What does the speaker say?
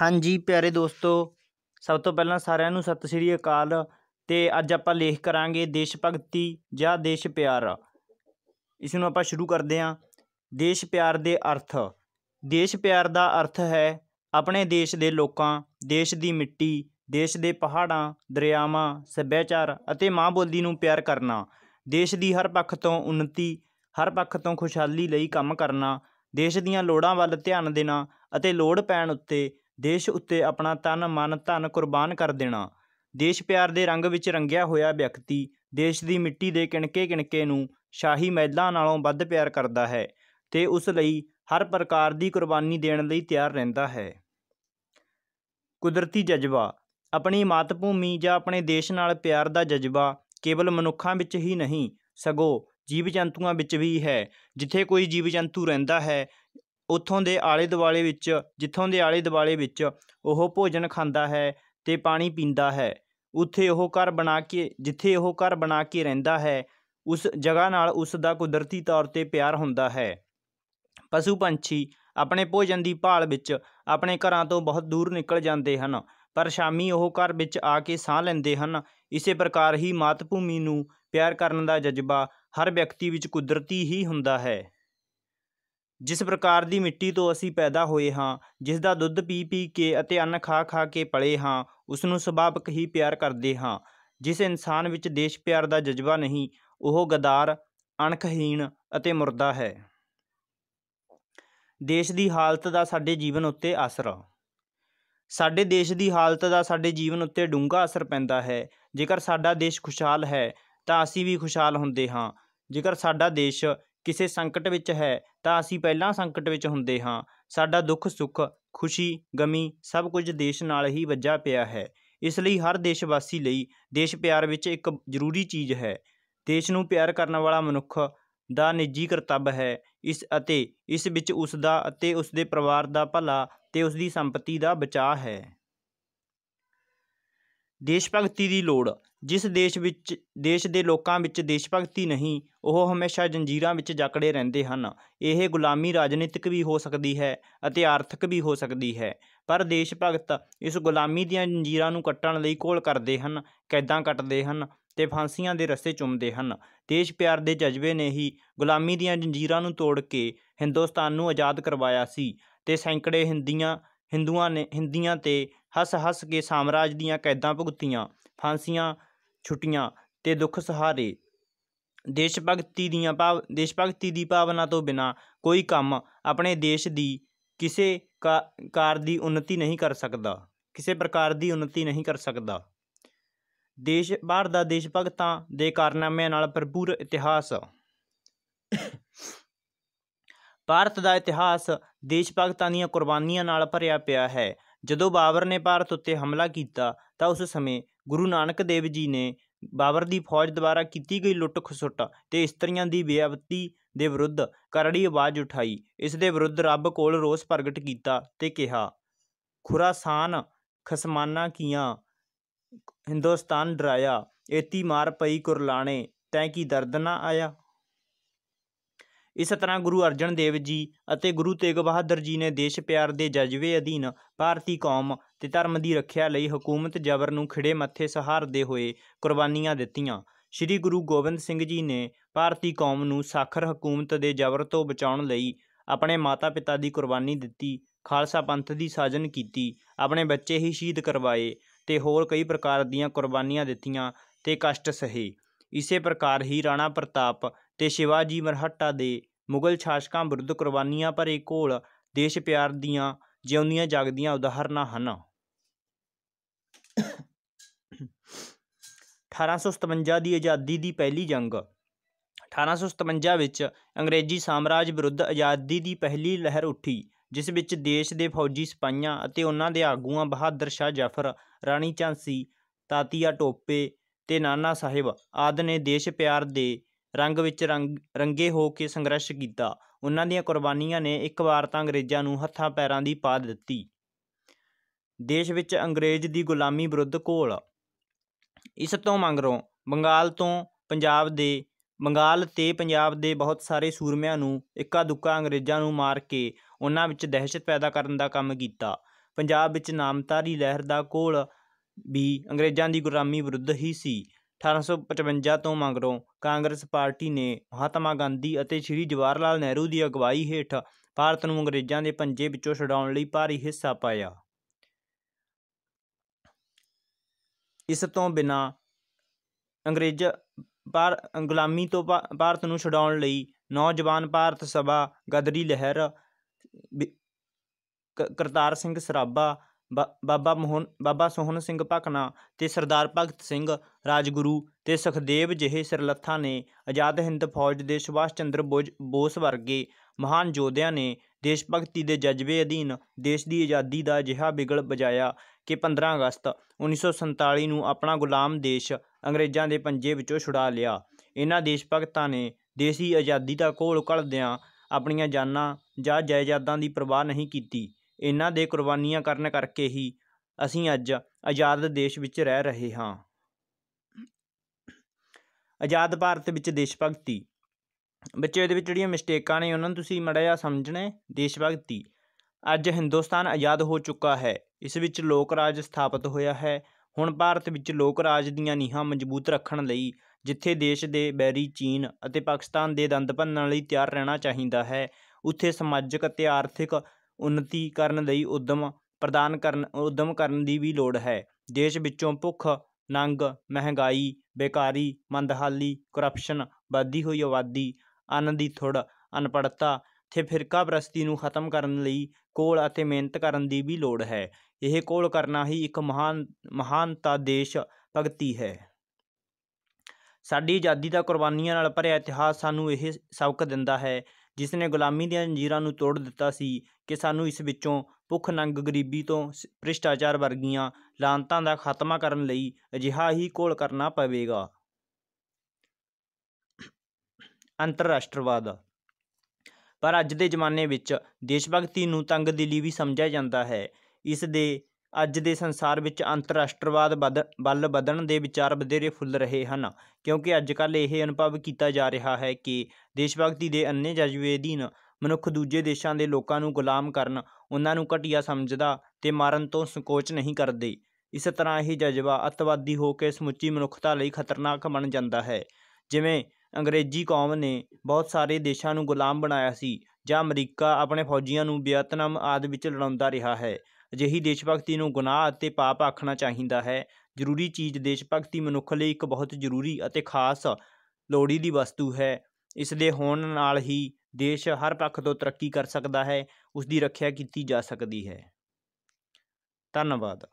ਹਾਂਜੀ ਪਿਆਰੇ ਦੋਸਤੋ ਸਭ ਤੋਂ ਪਹਿਲਾਂ ਸਾਰਿਆਂ ਨੂੰ ਸਤਿ ਸ੍ਰੀ ਅਕਾਲ ਤੇ ਅੱਜ ਆਪਾਂ ਲੇਖ ਕਰਾਂਗੇ ਦੇਸ਼ ਭਗਤੀ ਜਾਂ ਦੇਸ਼ ਪਿਆਰ ਇਸ ਨੂੰ ਆਪਾਂ ਸ਼ੁਰੂ ਕਰਦੇ ਹਾਂ ਦੇਸ਼ ਪਿਆਰ ਦੇ ਅਰਥ ਦੇਸ਼ ਪਿਆਰ ਦਾ ਅਰਥ ਹੈ ਆਪਣੇ ਦੇਸ਼ ਦੇ ਲੋਕਾਂ ਦੇਸ਼ ਦੀ ਮਿੱਟੀ ਦੇਸ਼ ਦੇ ਪਹਾੜਾਂ ਦਰਿਆਵਾਂ ਸੱਭਿਆਚਾਰ ਅਤੇ ਮਾਂ ਬੋਲੀ ਨੂੰ ਪਿਆਰ ਕਰਨਾ ਦੇਸ਼ ਦੀ ਹਰ ਪੱਖ ਤੋਂ ਉન્નਤੀ ਹਰ ਪੱਖ ਤੋਂ ਖੁਸ਼ਹਾਲੀ ਲਈ ਕੰਮ ਕਰਨਾ ਦੇਸ਼ ਦੀਆਂ ਲੋੜਾਂ ਵੱਲ ਧਿਆਨ ਦੇਣਾ ਅਤੇ ਲੋੜ ਪੈਣ ਉੱਤੇ ਦੇਸ਼ ਉੱਤੇ ਆਪਣਾ ਤਨ ਮਨ ਧਨ ਕੁਰਬਾਨ ਕਰ ਦੇਣਾ ਦੇਸ਼ ਪਿਆਰ ਦੇ ਰੰਗ ਵਿੱਚ ਰੰਗਿਆ ਹੋਇਆ ਵਿਅਕਤੀ ਦੇਸ਼ ਦੀ ਮਿੱਟੀ ਦੇ ਕਿਣਕੇ ਕਿਣਕੇ ਨੂੰ ਸ਼ਾਹੀ ਮੈਦਾਨਾਂ ਨਾਲੋਂ ਵੱਧ ਪਿਆਰ ਕਰਦਾ ਹੈ ਤੇ ਉਸ ਲਈ ਹਰ ਪ੍ਰਕਾਰ ਦੀ ਕੁਰਬਾਨੀ ਦੇਣ ਲਈ ਤਿਆਰ ਰਹਿੰਦਾ ਹੈ ਕੁਦਰਤੀ ਜਜ਼ਬਾ ਆਪਣੀ ਮਾਤ ਭੂਮੀ ਜਾਂ ਆਪਣੇ ਦੇਸ਼ ਨਾਲ ਪਿਆਰ ਦਾ ਜਜ਼ਬਾ ਕੇਵਲ ਮਨੁੱਖਾਂ ਵਿੱਚ ਹੀ ਨਹੀਂ ਸਗੋਂ ਜੀਵ ਜੰਤੂਆਂ ਵਿੱਚ ਵੀ ਹੈ ਜਿੱਥੇ ਕੋਈ ਜੀਵ ਜੰਤੂ ਰਹਿੰਦਾ ਹੈ ਉੱਥੋਂ ਦੇ ਆਲੇ ਦੁਆਲੇ ਵਿੱਚ ਜਿੱਥੋਂ ਦੇ ਆਲੇ ਦੁਆਲੇ ਵਿੱਚ ਉਹ ਭੋਜਨ ਖਾਂਦਾ ਹੈ ਤੇ ਪਾਣੀ ਪੀਂਦਾ ਹੈ ਉੱਥੇ ਉਹ ਘਰ ਬਣਾ ਕੇ ਜਿੱਥੇ ਉਹ ਘਰ ਬਣਾ ਕੇ ਰਹਿੰਦਾ ਹੈ ਉਸ ਜਗ੍ਹਾ ਨਾਲ ਉਸ ਦਾ ਕੁਦਰਤੀ ਤੌਰ ਤੇ ਪਿਆਰ ਹੁੰਦਾ ਹੈ ਪਸ਼ੂ ਪੰਛੀ ਆਪਣੇ ਭੋਜਨ ਦੀ ਭਾਲ ਵਿੱਚ ਆਪਣੇ ਘਰਾਂ ਤੋਂ ਬਹੁਤ ਦੂਰ ਨਿਕਲ ਜਾਂਦੇ ਹਨ ਪਰ ਸ਼ਾਮੀ ਉਹ ਘਰ ਵਿੱਚ ਆ ਕੇ ਸਾਹ ਲੈਂਦੇ ਹਨ ਇਸੇ ਪ੍ਰਕਾਰ ਹੀ ਮਾਤ ਭੂਮੀ ਨੂੰ ਪਿਆਰ ਕਰਨ ਦਾ ਜਜ਼ਬਾ ਹਰ ਵਿਅਕਤੀ ਵਿੱਚ ਕੁਦਰਤੀ ਹੀ ਹੁੰਦਾ ਹੈ ਜਿਸ ਪ੍ਰਕਾਰ ਦੀ ਮਿੱਟੀ ਤੋਂ ਅਸੀਂ ਪੈਦਾ ਹੋਏ ਹਾਂ ਜਿਸ ਦਾ ਦੁੱਧ ਪੀ ਪੀ ਕੇ ਅਤੇ ਅੰਨ ਖਾ ਖਾ ਕੇ ਪਲੇ ਹਾਂ ਉਸ ਨੂੰ ਸੁਭਾਵਕ ਹੀ ਪਿਆਰ ਕਰਦੇ ਹਾਂ ਜਿਸ ਇਨਸਾਨ ਵਿੱਚ ਦੇਸ਼ ਪਿਆਰ ਦਾ ਜਜ਼ਬਾ ਨਹੀਂ ਉਹ ਗਦਾਰ ਅਣਖਹੀਣ ਅਤੇ ਮਰਦਾ ਹੈ ਦੇਸ਼ ਦੀ ਹਾਲਤ ਦਾ ਸਾਡੇ ਜੀਵਨ ਉੱਤੇ ਅਸਰ ਸਾਡੇ ਦੇਸ਼ ਦੀ ਹਾਲਤ ਦਾ ਸਾਡੇ ਜੀਵਨ ਉੱਤੇ ਡੂੰਘਾ ਅਸਰ ਪੈਂਦਾ ਹੈ ਜੇਕਰ ਸਾਡਾ ਦੇਸ਼ ਖੁਸ਼ਹਾਲ ਹੈ ਤਾਂ ਅਸੀਂ ਵੀ ਖੁਸ਼ਹਾਲ ਹੁੰਦੇ ਹਾਂ ਜੇਕਰ ਸਾਡਾ ਦੇਸ਼ ਕਿਸੇ ਸੰਕਟ ਵਿੱਚ ਹੈ ਤਾਂ ਅਸੀਂ ਪਹਿਲਾਂ ਸੰਕਟ ਵਿੱਚ ਹੁੰਦੇ ਹਾਂ ਸਾਡਾ ਦੁੱਖ ਸੁੱਖ ਖੁਸ਼ੀ ਗਮੀ ਸਭ ਕੁਝ ਦੇਸ਼ ਨਾਲ ਹੀ ਵੱਜਾ ਪਿਆ ਹੈ ਇਸ ਲਈ ਹਰ ਦੇਸ਼ ਵਾਸੀ ਲਈ ਦੇਸ਼ ਪਿਆਰ ਵਿੱਚ ਇੱਕ ਜ਼ਰੂਰੀ ਚੀਜ਼ ਹੈ ਦੇਸ਼ ਨੂੰ ਪਿਆਰ ਕਰਨ ਵਾਲਾ ਮਨੁੱਖ ਦਾ ਨਿੱਜੀ ਕਰਤੱਵ ਹੈ ਇਸ ਅਤੇ ਇਸ ਵਿੱਚ ਉਸ ਦਾ ਅਤੇ ਉਸ ਦੇ ਪਰਿਵਾਰ ਦਾ ਭਲਾ ਤੇ ਉਸ ਦੀ ਸੰਪਤੀ ਦਾ ਬਚਾਅ ਹੈ ਦੇਸ਼ ਭਗਤੀ ਦੀ ਲੋੜ ਜਿਸ ਦੇਸ਼ ਵਿੱਚ ਦੇਸ਼ ਦੇ ਲੋਕਾਂ ਵਿੱਚ ਦੇਸ਼ ਭਗਤੀ ਨਹੀਂ ਉਹ ਹਮੇਸ਼ਾ ਜੰਜੀਰਾਂ ਵਿੱਚ ਜਕੜੇ ਰਹਿੰਦੇ ਹਨ ਇਹ ਗੁਲਾਮੀ ਰਾਜਨੀਤਿਕ ਵੀ ਹੋ ਸਕਦੀ ਹੈ ਅਤੇ ਆਰਥਿਕ ਵੀ ਹੋ ਸਕਦੀ ਹੈ ਪਰ ਦੇਸ਼ ਭਗਤ ਇਸ ਗੁਲਾਮੀ ਦੀਆਂ ਜੰਜੀਰਾਂ ਨੂੰ ਕੱਟਣ ਲਈ ਕੋਲ ਕਰਦੇ ਹਨ ਕੈਦਾਂ ਕੱਟਦੇ ਹਨ ਤੇ ਫਾਂਸੀਆਂ ਦੇ ਰਸਤੇ ਚੁੰਮਦੇ ਹਨ ਦੇਸ਼ ਪਿਆਰ ਦੇ ਜਜ਼ਬੇ ਨੇ ਹੀ ਗੁਲਾਮੀ ਦੀਆਂ ਜੰਜੀਰਾਂ ਨੂੰ ਤੋੜ ਕੇ ਹਿੰਦੁਸਤਾਨ ਨੂੰ ਆਜ਼ਾਦ ਕਰਵਾਇਆ ਸੀ ਤੇ ਸੈਂਕੜੇ ਹਿੰਦੀਆਂ ਹਿੰਦੂਆਂ ਨੇ ਹਿੰਦੀਆਂ ਤੇ ਹੱਸ-ਹੱਸ ਕੇ ਸਾਮਰਾਜ ਦੀਆਂ ਕੈਦਾਂ ਭੁਗਤੀਆਂ ਫਾਂਸੀਆਂ ਛੁੱਟੀਆਂ ਤੇ ਦੁੱਖ ਸਹਾਰੇ ਦੇਸ਼ ਭਗਤੀ ਦੀਆਂ ਭਾਵ ਦੇਸ਼ ਭਗਤੀ ਦੀ ਭਾਵਨਾ ਤੋਂ ਬਿਨਾ ਕੋਈ ਕੰਮ ਆਪਣੇ ਦੇਸ਼ ਦੀ ਕਿਸੇ ਕਾਰ ਦੀ ਉન્નਤੀ ਨਹੀਂ ਕਰ ਸਕਦਾ ਕਿਸੇ ਪ੍ਰਕਾਰ ਦੀ ਉન્નਤੀ ਨਹੀਂ ਕਰ ਸਕਦਾ ਦੇਸ਼ ਬਾਹਰ ਦਾ ਦੇਸ਼ ਭਗਤਾਂ ਦੇ ਕਾਰਨਾਮਿਆਂ ਨਾਲ ਭਰਪੂਰ ਇਤਿਹਾਸ ਭਾਰਤ ਦਾ ਇਤਿਹਾਸ ਦੇਸ਼ ਭਗਤਾਂ ਦੀਆਂ ਕੁਰਬਾਨੀਆਂ ਨਾਲ ਭਰਿਆ ਪਿਆ ਹੈ ਜਦੋਂ ਬਾਬਰ ਨੇ ਭਾਰਤ ਉੱਤੇ ਹਮਲਾ ਕੀਤਾ ਤਾਂ ਉਸ ਸਮੇਂ ਗੁਰੂ ਨਾਨਕ ਦੇਵ ਜੀ ਨੇ ਬਾਬਰ ਦੀ ਫੌਜ ਦੁਆਰਾ ਕੀਤੀ ਗਈ ਲੁੱਟ ਖਸੁੱਟ ਤੇ ਇਸਤਰੀਆਂ ਦੀ ਬੇਅਬਤੀ ਦੇ ਵਿਰੁੱਧ ਕਰੜੀ ਆਵਾਜ਼ ਉਠਾਈ ਇਸ ਦੇ ਵਿਰੁੱਧ ਰੱਬ ਕੋਲ ਰੋਸ ਪ੍ਰਗਟ ਕੀਤਾ ਤੇ ਕਿਹਾ ਖੁਰਾਸਾਨ ਖਸਮਾਨਾ ਕੀਆਂ ਹਿੰਦੁਸਤਾਨ ਡਰਾਇਆ ਏਤੀ ਮਾਰ ਪਈ ਕੁਰਲਾਣੇ ਤੈ ਕੀ ਦਰਦ ਨਾ ਆਇਆ ਇਸ ਤਰ੍ਹਾਂ ਗੁਰੂ ਅਰਜਨ ਦੇਵ ਜੀ ਅਤੇ ਗੁਰੂ ਤੇਗ ਬਹਾਦਰ ਜੀ ਨੇ ਦੇਸ਼ ਪਿਆਰ ਦੇ ਜਜ਼ਬੇ ਅਧੀਨ ਭਾਰਤੀ ਕੌਮ ਤੇ ਧਰਮ ਦੀ ਰੱਖਿਆ ਲਈ ਹਕੂਮਤ ਜ਼ਬਰ ਨੂੰ ਖਿੜੇ ਮੱਥੇ ਸਹਾਰਦੇ ਹੋਏ ਕੁਰਬਾਨੀਆਂ ਦਿੱਤੀਆਂ ਸ੍ਰੀ ਗੁਰੂ ਗੋਬਿੰਦ ਸਿੰਘ ਜੀ ਨੇ ਭਾਰਤੀ ਕੌਮ ਨੂੰ ਸਾਖਰ ਹਕੂਮਤ ਦੇ ਜ਼ਬਰ ਤੋਂ ਬਚਾਉਣ ਲਈ ਆਪਣੇ ਮਾਤਾ-ਪਿਤਾ ਦੀ ਕੁਰਬਾਨੀ ਦਿੱਤੀ ਖਾਲਸਾ ਪੰਥ ਦੀ ਸਾਜਨ ਕੀਤੀ ਆਪਣੇ ਬੱਚੇ ਹੀ ਸ਼ਹੀਦ ਕਰਵਾਏ ਤੇ ਹੋਰ ਕਈ ਪ੍ਰਕਾਰ ਦੀਆਂ ਕੁਰਬਾਨੀਆਂ ਦਿੱਤੀਆਂ ਤੇ ਕਸ਼ਟ ਸਹੇ ਇਸੇ ਪ੍ਰਕਾਰ ਹੀ ਰਾਣਾ ਪ੍ਰਤਾਪ ਤੇ ਸ਼ਿਵਾਜੀ ਮਰਹੱਟਾ ਦੇ ਮੁਗਲ ਸ਼ਾਸਕਾਂ ਵਿਰੁੱਧ ਕੁਰਬਾਨੀਆਂ ਭਰੇ ਘੋਲ ਦੇਸ਼ ਪਿਆਰ ਦੀਆਂ ਜਿਉਂਦੀਆਂ ਜਾਗਦੀਆਂ ਉਦਾਹਰਨਾਂ ਹਨ 1857 ਦੀ ਆਜ਼ਾਦੀ ਦੀ ਪਹਿਲੀ ਜੰਗ 1857 ਵਿੱਚ ਅੰਗਰੇਜ਼ੀ ਸਾਮਰਾਜ ਵਿਰੁੱਧ ਆਜ਼ਾਦੀ ਦੀ ਪਹਿਲੀ ਲਹਿਰ ਉੱਠੀ ਜਿਸ ਵਿੱਚ ਦੇਸ਼ ਦੇ ਫੌਜੀ ਸਿਪਾਹੀਆਂ ਅਤੇ ਉਹਨਾਂ ਦੇ ਆਗੂਆਂ ਬਹਾਦਰ ਸ਼ਾਹ ਜਾਫਰ ਰਾਣੀ ਝਾਂਸੀ ਤਾਤੀਆ ਟੋਪੇ ਤੇ ਨਾਨਾ ਸਾਹਿਬ ਆਦ ਨੇ ਦੇਸ਼ ਪਿਆਰ ਦੇ ਰੰਗ ਵਿੱਚ ਰੰਗ ਰੰਗੇ ਹੋ ਕੇ ਸੰਘਰਸ਼ ਕੀਤਾ ਉਹਨਾਂ ਦੀਆਂ ਕੁਰਬਾਨੀਆਂ ਨੇ ਇੱਕ ਵਾਰ ਤਾਂ ਅੰਗਰੇਜ਼ਾਂ ਨੂੰ ਹੱਥਾਂ ਪੈਰਾਂ ਦੀ ਪਾ ਦਿੱਤੀ ਦੇਸ਼ ਵਿੱਚ ਅੰਗਰੇਜ਼ ਦੀ ਗੁਲਾਮੀ ਵਿਰੁੱਧ ਘੋਲ ਇਸ ਤੋਂ ਮੰਗਰੋਂ ਬੰਗਾਲ ਤੋਂ ਪੰਜਾਬ ਦੇ ਬੰਗਾਲ ਤੇ ਪੰਜਾਬ ਦੇ ਬਹੁਤ ਸਾਰੇ ਸੂਰਮਿਆਂ ਨੂੰ ਇੱਕਾ ਦੁੱਕਾ ਅੰਗਰੇਜ਼ਾਂ ਨੂੰ ਮਾਰ ਕੇ ਉਹਨਾਂ ਵਿੱਚ ਦਹਿਸ਼ਤ ਪੈਦਾ ਕਰਨ ਦਾ ਕੰਮ ਕੀਤਾ ਪੰਜਾਬ ਵਿੱਚ ਨਾਮਤਾਰੀ ਲਹਿਰ ਦਾ ਘੋਲ ਵੀ ਅੰਗਰੇਜ਼ਾਂ ਦੀ ਗੁਲਾਮੀ ਵਿਰੁੱਧ ਹੀ ਸੀ 1855 ਤੋਂ ਮਗਰੋਂ ਕਾਂਗਰਸ ਪਾਰਟੀ ਨੇ ਮਹਾਤਮਾ ਗਾਂਧੀ ਅਤੇ ਸ਼੍ਰੀ ਜਵਾਹਰ ਲਾਲ ਨਹਿਰੂ ਦੀ ਅਗਵਾਈ ਹੇਠ ਭਾਰਤ ਨੂੰ ਅੰਗਰੇਜ਼ਾਂ ਦੇ ਪੰਜੇ ਵਿੱਚੋਂ ਛਡਾਉਣ ਲਈ ਭਾਰੀ ਹਿੱਸਾ ਪਾਇਆ ਇਸ ਤੋਂ ਬਿਨਾ ਅੰਗਰੇਜ਼ ਪਰ ਗੁਲਾਮੀ ਤੋਂ ਭਾਰਤ ਨੂੰ ਛਡਾਉਣ ਲਈ ਨੌਜਵਾਨ ਭਾਰਤ ਸਭਾ ਗਦਰੀ ਲਹਿਰ ਕਰਤਾਰ ਸਿੰਘ ਸਰਾਭਾ ਬਾਬਾ ਮੋਹਨ ਬਾਬਾ ਸੋਹਣ ਸਿੰਘ ਭਕਨਾ ਤੇ ਸਰਦਾਰ ਭਗਤ ਸਿੰਘ ਰਾਜਗੁਰੂ ਤੇ ਸੁਖਦੇਵ ਜਿਹੇ ਸਿਰਲੱਥਾਂ ਨੇ ਆਜ਼ਾਦ ਹਿੰਦ ਫੌਜ ਦੇ ਸੁਭਾਸ਼ ਚੰਦਰ ਬੋਸ ਵਰਗੇ ਮਹਾਨ ਯੋਧਿਆਂ ਨੇ ਦੇਸ਼ ਭਗਤੀ ਦੇ ਜਜ਼ਬੇ ਅਧੀਨ ਦੇਸ਼ ਦੀ ਆਜ਼ਾਦੀ ਦਾ ਜਿਹਾ ਬਿਗਲ ਵਜਾਇਆ ਕਿ 15 ਅਗਸਤ 1947 ਨੂੰ ਆਪਣਾ ਗੁਲਾਮ ਦੇਸ਼ ਅੰਗਰੇਜ਼ਾਂ ਦੇ ਪੰਜੇ ਵਿੱਚੋਂ ਛੁਡਾ ਲਿਆ ਇਹਨਾਂ ਦੇਸ਼ ਭਗਤਾਂ ਨੇ ਦੇਸੀ ਆਜ਼ਾਦੀ ਦਾ ਘੋਲ ਘਲਦਿਆਂ ਆਪਣੀਆਂ ਜਾਨਾਂ ਜਾਂ ਜਾਇਦਾਦਾਂ ਦੀ ਪਰਵਾਹ ਨਹੀਂ ਕੀਤੀ ਇਹਨਾਂ ਦੇ ਕੁਰਬਾਨੀਆਂ ਕਰਨ ਕਰਕੇ ਹੀ ਅਸੀਂ ਅੱਜ ਆਜ਼ਾਦ ਦੇਸ਼ ਵਿੱਚ ਰਹਿ ਰਹੇ ਹਾਂ ਆਜ਼ਾਦ ਭਾਰਤ ਵਿੱਚ ਦੇਸ਼ ਭਗਤੀ ਬੱਚੇ ਇਹਦੇ ਵਿੱਚ ਜਿਹੜੀਆਂ ਮਿਸਟੇਕਾਂ ਨੇ ਉਹਨਾਂ ਨੂੰ ਤੁਸੀਂ ਮੜਾ ਜਾ ਸਮਝਣਾ ਦੇਸ਼ ਭਗਤੀ ਅੱਜ ਹਿੰਦੁਸਤਾਨ ਆਜ਼ਾਦ ਹੋ ਚੁੱਕਾ ਹੈ ਇਸ ਵਿੱਚ ਲੋਕ ਰਾਜ ਸਥਾਪਿਤ ਹੋਇਆ ਹੈ ਹੁਣ ਭਾਰਤ ਵਿੱਚ ਲੋਕ ਰਾਜ ਦੀਆਂ ਨੀਹਾਂ ਮਜ਼ਬੂਤ ਰੱਖਣ ਲਈ ਜਿੱਥੇ ਦੇਸ਼ ਦੇ ਬੈਰੀ ਚੀਨ ਅਤੇ ਪਾਕਿਸਤਾਨ ਦੇ ਦੰਦ ਭੰਨਣ ਲਈ ਤਿਆਰ ਰਹਿਣਾ ਚਾਹੀਦਾ ਹੈ ਉੱਥੇ ਸਮਾਜਿਕ ਅਤੇ ਆਰਥਿਕ ਉੱਨਤੀ ਕਰਨ ਲਈ ਉੱਦਮ ਪ੍ਰਦਾਨ ਕਰਨ ਉੱਦਮ ਕਰਨ ਦੀ ਵੀ ਲੋੜ ਹੈ ਦੇਸ਼ ਵਿੱਚੋਂ ਭੁੱਖ ਨੰਗ ਮਹਿੰਗਾਈ ਬੇਕਾਰੀ ਮੰਦਹਾਲੀ ਕਰਪਸ਼ਨ ਵੱਧਦੀ ਹੋਈ ਆਬਾਦੀ ਅੰਨ ਦੀ ਥੁੜ ਅਨਪੜਤਾ ਤੇ ਫਿਰਕਾ ਪ੍ਰਸਤੀ ਨੂੰ ਖਤਮ ਕਰਨ ਲਈ ਕੋਲ ਅਤੇ ਮਿਹਨਤ ਕਰਨ ਦੀ ਵੀ ਲੋੜ ਹੈ ਇਹ ਕੋਲ ਕਰਨਾ ਹੀ ਇੱਕ ਮਹਾਨ ਮਹਾਨਤਾ ਦੇਸ਼ ਭਗਤੀ ਹੈ ਸਾਡੀ ਆਜ਼ਾਦੀ ਦਾ ਕੁਰਬਾਨੀਆਂ ਨਾਲ ਭਰਿਆ ਇਤਿਹਾਸ ਸਾਨੂੰ ਇਹ ਸਬਕ ਦਿੰਦਾ ਹੈ ਜਿਸ ਨੇ ਗੁਲਾਮੀ ਦੀਆਂ ਜ਼ੰਜੀਰਾਂ ਨੂੰ ਤੋੜ ਦਿੱਤਾ ਸੀ ਕਿ ਸਾਨੂੰ ਇਸ ਵਿੱਚੋਂ ਭੁੱਖ ਨੰਗ ਗਰੀਬੀ ਤੋਂ ਭ੍ਰਿਸ਼ਟਾਚਾਰ ਵਰਗੀਆਂ ਲਾਂਤਾਂ ਦਾ ਖਾਤਮਾ ਕਰਨ ਲਈ ਅਜਿਹਾ ਹੀ ਘੋਲ ਕਰਨਾ ਪਵੇਗਾ ਅੰਤਰਰਾਸ਼ਟਰਵਾਦ ਪਰ ਅੱਜ ਦੇ ਜ਼ਮਾਨੇ ਵਿੱਚ ਦੇਸ਼ ਭਗਤੀ ਨੂੰ ਤੰਗ ਦਿਲੀ ਵੀ ਸਮਝਿਆ ਜਾਂਦਾ ਹੈ ਇਸ ਦੇ ਅੱਜ ਦੇ ਸੰਸਾਰ ਵਿੱਚ ਅੰਤਰਰਾਸ਼ਟਰਵਾਦ ਵੱਲ ਵਧਣ ਦੇ ਵਿਚਾਰ ਵਧੇਰੇ ਫੁੱਲ ਰਹੇ ਹਨ ਕਿਉਂਕਿ ਅੱਜ ਕੱਲ ਇਹ ਅਨੁਭਵ ਕੀਤਾ ਜਾ ਰਿਹਾ ਹੈ ਕਿ ਦੇਸ਼ ਭਗਤੀ ਦੇ ਅੰਨੇ ਜਜ਼ਬੇ ਅਧੀਨ ਮਨੁੱਖ ਦੂਜੇ ਦੇਸ਼ਾਂ ਦੇ ਲੋਕਾਂ ਨੂੰ ਗੁਲਾਮ ਕਰਨ ਉਹਨਾਂ ਨੂੰ ਘਟੀਆ ਸਮਝਦਾ ਤੇ ਮਾਰਨ ਤੋਂ ਸੰਕੋਚ ਨਹੀਂ ਕਰਦੇ ਇਸ ਤਰ੍ਹਾਂ ਇਹ ਜਜ਼ਬਾ ਅਤਵਾਦੀ ਹੋ ਕੇ ਸਮੁੱਚੀ ਮਨੁੱਖਤਾ ਲਈ ਖਤਰਨਾਕ ਬਣ ਜਾਂਦਾ ਹੈ ਜਿਵੇਂ ਅੰਗਰੇਜ਼ੀ ਕੌਮ ਨੇ ਬਹੁਤ ਸਾਰੇ ਦੇਸ਼ਾਂ ਨੂੰ ਗੁਲਾਮ ਬਣਾਇਆ ਸੀ ਜਾਂ ਅਮਰੀਕਾ ਆਪਣੇ ਫੌਜੀਆਂ ਨੂੰ ਵਿਅਤਨਾਮ ਆਦਿ ਵਿੱਚ ਲੜਾਉਂਦਾ ਰਿਹਾ ਹੈ ਅਜਿਹੀ ਦੇਸ਼ ਭਗਤੀ ਨੂੰ ਗੁਨਾਹ ਅਤੇ ਪਾਪ ਆਖਣਾ ਚਾਹੀਦਾ ਹੈ ਜ਼ਰੂਰੀ ਚੀਜ਼ ਦੇਸ਼ ਭਗਤੀ ਮਨੁੱਖ ਲਈ ਇੱਕ ਬਹੁਤ ਜ਼ਰੂਰੀ ਅਤੇ ਖਾਸ ਲੋੜੀ ਦੀ ਵਸਤੂ ਹੈ ਇਸ ਦੇ ਹੋਣ ਨਾਲ ਹੀ ਦੇਸ਼ ਹਰ ਪੱਖ ਤੋਂ ਤਰੱਕੀ ਕਰ ਸਕਦਾ ਹੈ ਉਸ ਦੀ ਰੱਖਿਆ ਕੀਤੀ ਜਾ ਸਕਦੀ ਹੈ ਧੰਨਵਾਦ